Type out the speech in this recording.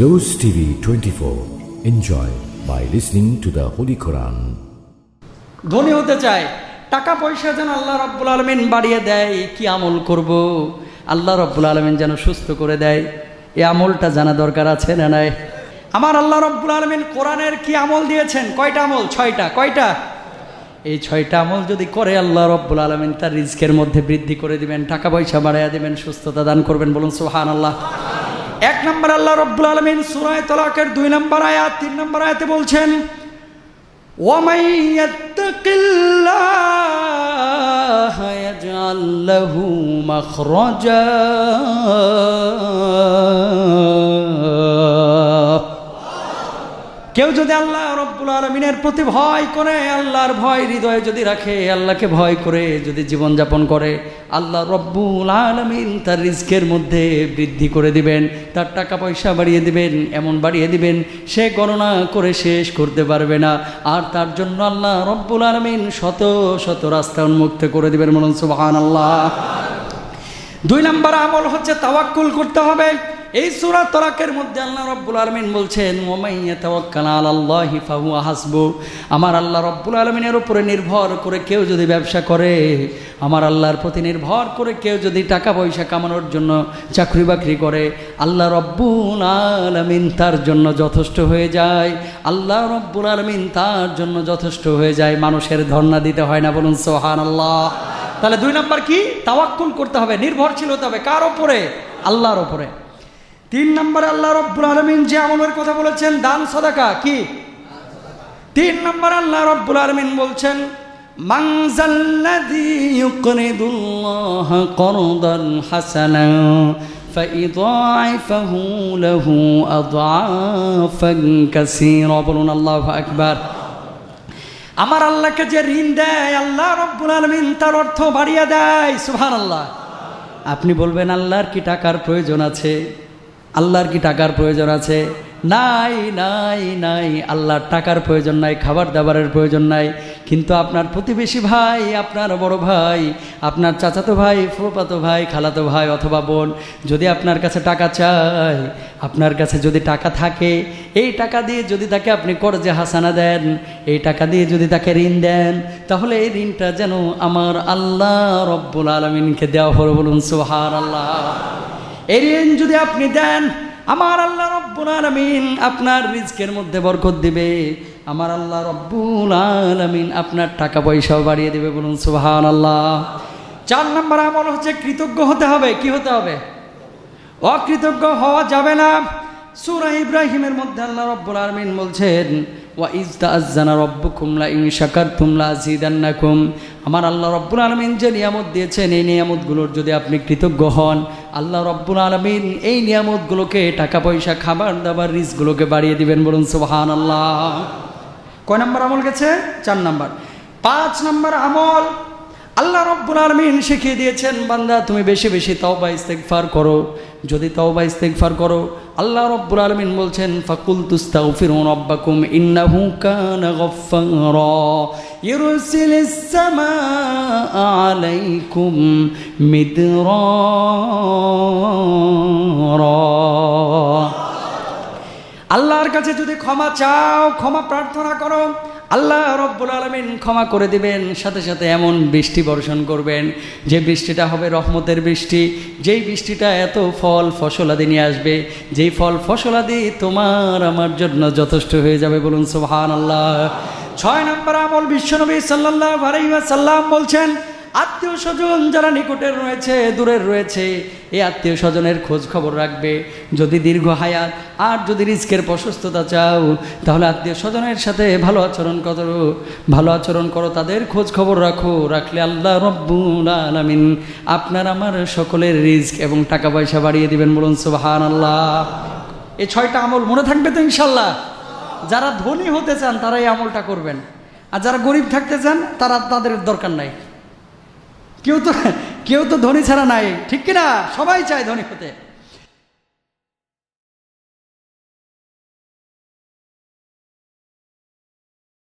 Rose TV 24. Enjoy by listening to the Holy Quran. ধনী হতে চাই টাকা পয়সা যেন আল্লাহ রব্বুল আলমিন বাড়িয়ে দেয় কি আমল করব আল্লাহ রব্বুল আলমিন যেন সুস্থ করে দেয় এ আমলটা জানা দরকার আছে না নাই আমার আল্লাহ রব্বুল আলমিন কোরআনের কি আমল দিয়েছেন কয়টা আমল ছয়টা কয়টা এই ছয়টা আমল যদি করে আল্লাহ রব্বুল আলমিন তার রিস্কের মধ্যে বৃদ্ধি করে দিবেন টাকা পয়সা বাড়াইয়া দিবেন সুস্থতা দান করবেন বলুন সোহান আল্লাহ এক নম্বর আল্লাহ রব্বুল আলমিন সুরায় তলাকের দুই নম্বর আয়াত তিন নম্বর আয়াতে বলছেন ওমাইয়াল্লাহু মখরজা কেউ যদি আল্লাহ রব্বুল আলমিনের প্রতি ভয় করে আল্লাহর ভয় হৃদয়ে যদি রাখে আল্লাহকে ভয় করে যদি জীবনযাপন করে আল্লাহ রব্বুল আলমিন তার রিস্কের মধ্যে বৃদ্ধি করে দিবেন তার টাকা পয়সা বাড়িয়ে দিবেন এমন বাড়িয়ে দিবেন সে গণনা করে শেষ করতে পারবে না আর তার জন্য আল্লাহ রব্বুল আলমিন শত শত রাস্তা উন্মুক্ত করে দিবেন মনসুবাহান আল্লাহ দুই নম্বর আমল হচ্ছে তাওয়াক্কুল করতে হবে এই সুরা তলাকের মধ্যে আল্লাহ রব্বুল আলমিন বলছেন হাসবু আমার আল্লাহ রব্বুল আলমিনের উপরে নির্ভর করে কেউ যদি ব্যবসা করে আমার আল্লাহর প্রতি নির্ভর করে কেউ যদি টাকা পয়সা কামানোর জন্য চাকরি বাকরি করে আল্লাহ রব্বুল আলমিন তার জন্য যথেষ্ট হয়ে যায় আল্লাহ রব্বুল আলমিন তার জন্য যথেষ্ট হয়ে যায় মানুষের ধর্ণা দিতে হয় না বলুন সোহান আল্লাহ তাহলে দুই নম্বর কি তাওয়াক্কুল করতে হবে নির্ভরশীল হতে হবে কার ওপরে আল্লাহর ওপরে তিন নম্বরে আল্লাহ রব্বুল আলমিন যে আমলের কথা বলেছেন দান সদাকা কি তিন নম্বর আল্লাহ রব্বুল আলমিন বলছেন আমার আল্লাহকে যে ঋণ দেয় আল্লাহ রব্বুল আলমিন তার অর্থ বাড়িয়ে দেয় আল্লাহ আপনি বলবেন আল্লাহর কি টাকার প্রয়োজন আছে আল্লাহর কি টাকার প্রয়োজন আছে নাই নাই নাই আল্লাহর টাকার প্রয়োজন নাই খাবার দাবারের প্রয়োজন নাই কিন্তু আপনার প্রতিবেশী ভাই আপনার বড় ভাই আপনার চাচাতো ভাই ফুপাতো ভাই খালাতো ভাই অথবা বোন যদি আপনার কাছে টাকা চায় আপনার কাছে যদি টাকা থাকে এই টাকা দিয়ে যদি তাকে আপনি করজে হাসানা দেন এই টাকা দিয়ে যদি তাকে ঋণ দেন তাহলে এই ঋণটা যেন আমার আল্লাহ রব্বুল আলমিনকে দেওয়া হল বলুন সোহার আল্লাহ এই ঋণ যদি আপনি দেন আমার আল্লাহ রব্বুল আলমিন আপনার রিজকের মধ্যে বরকত দিবে আমার আল্লাহ রব্বুল আলমিন আপনার টাকা পয়সাও বাড়িয়ে দেবে বলুন সুবাহান আল্লাহ চার নম্বর আমল হচ্ছে কৃতজ্ঞ হতে হবে কি হতে হবে অকৃতজ্ঞ হওয়া যাবে না সুরা ইব্রাহিমের মধ্যে আল্লাহ রব্বুল আলমিন বলছেন ওয়া আমার আল্লাহ রব্বুল আলমিন যে নিয়ামত দিয়েছেন এই নিয়ামতগুলোর যদি আপনি কৃতজ্ঞ হন আল্লাহ রব্বুল আলমিন এই নিয়ামতগুলোকে টাকা পয়সা খাবার দাবার রিসগুলোকে বাড়িয়ে দিবেন বলুন সোহান আল্লাহ কয় নাম্বার আমল গেছে চার নাম্বার পাঁচ নাম্বার আমল আল্লাহ রব্বুল আলমিন শিখিয়ে দিয়েছেন বান্দা তুমি বেশি বেশি তওবা ইস্তেকফার করো যদি তওবা ইস্তেকফার করো আল্লাহ রব্বুল আলমিন বলছেন ফাকুল তুস্তা ফিরুন অব্বাকুম ইন্নাহু কানা গফফার ইউরসিলিস সামা আলাইকুম মিদরা আল্লাহর কাছে যদি ক্ষমা চাও ক্ষমা প্রার্থনা করো আল্লাহ রব্বুল আলমিন ক্ষমা করে দিবেন সাথে সাথে এমন বৃষ্টি বর্ষণ করবেন যে বৃষ্টিটা হবে রহমতের বৃষ্টি যেই বৃষ্টিটা এত ফল ফসলাদি নিয়ে আসবে যেই ফল ফসলাদি তোমার আমার জন্য যথেষ্ট হয়ে যাবে বলুন সোহান আল্লাহ ছয় নম্বর আমল বিশ্বনবী সাল্লাহ আলহিমা সাল্লাম বলছেন আত্মীয় স্বজন যারা নিকটের রয়েছে দূরের রয়েছে এই আত্মীয় স্বজনের খোঁজ খবর রাখবে যদি দীর্ঘ হায়াত আর যদি রিস্কের প্রশস্ততা চাও তাহলে আত্মীয় স্বজনের সাথে ভালো আচরণ করো ভালো আচরণ করো তাদের খোঁজ খবর রাখো রাখলে আল্লাহ রব্বুল আলমিন আপনার আমার সকলের রিস্ক এবং টাকা পয়সা বাড়িয়ে দিবেন বলুন সুবাহান আল্লাহ এই ছয়টা আমল মনে থাকবে তো ইনশাল্লাহ যারা ধনী হতে চান তারা এই আমলটা করবেন আর যারা গরিব থাকতে চান তারা তাদের দরকার নাই কেউ তো কেউ তো ধনী ছাড়া নাই ঠিক কিনা সবাই চায় ধনী হতে